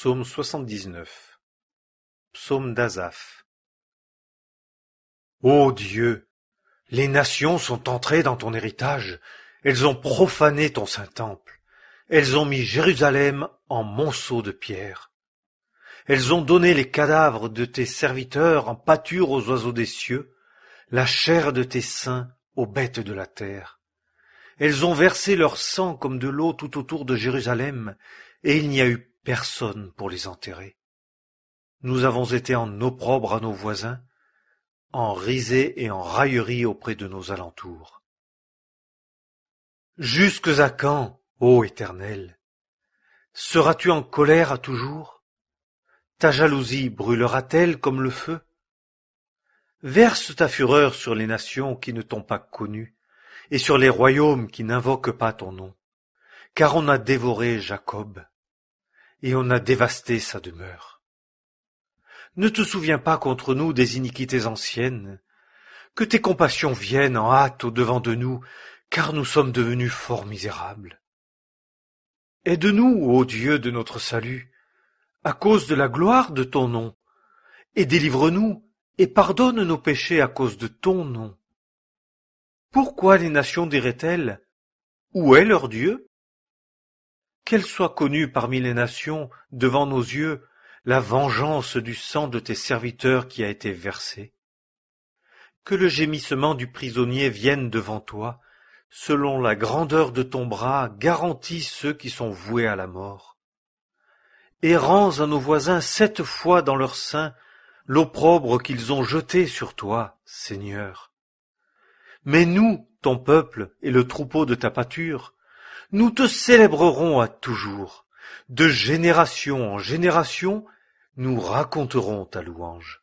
Psaume 79 Psaume d'Asaph Ô Dieu, les nations sont entrées dans ton héritage, elles ont profané ton Saint-Temple, elles ont mis Jérusalem en monceau de pierre. Elles ont donné les cadavres de tes serviteurs en pâture aux oiseaux des cieux, la chair de tes saints aux bêtes de la terre. Elles ont versé leur sang comme de l'eau tout autour de Jérusalem, et il n'y a eu personne pour les enterrer. Nous avons été en opprobre à nos voisins, en risée et en raillerie auprès de nos alentours. Jusques à quand, ô Éternel Seras-tu en colère à toujours Ta jalousie brûlera-t-elle comme le feu Verse ta fureur sur les nations qui ne t'ont pas connu, et sur les royaumes qui n'invoquent pas ton nom, car on a dévoré Jacob, et on a dévasté sa demeure. Ne te souviens pas contre nous des iniquités anciennes, que tes compassions viennent en hâte au-devant de nous, car nous sommes devenus fort misérables. Aide-nous, ô Dieu de notre salut, à cause de la gloire de ton nom, et délivre-nous, et pardonne nos péchés à cause de ton nom. Pourquoi les nations diraient-elles Où est leur Dieu qu'elle soit connue parmi les nations, devant nos yeux, la vengeance du sang de tes serviteurs qui a été versé. Que le gémissement du prisonnier vienne devant toi, selon la grandeur de ton bras, garantis ceux qui sont voués à la mort. Et rends à nos voisins sept fois dans leur sein l'opprobre qu'ils ont jeté sur toi, Seigneur. Mais nous, ton peuple et le troupeau de ta pâture, nous te célébrerons à toujours, de génération en génération nous raconterons ta louange.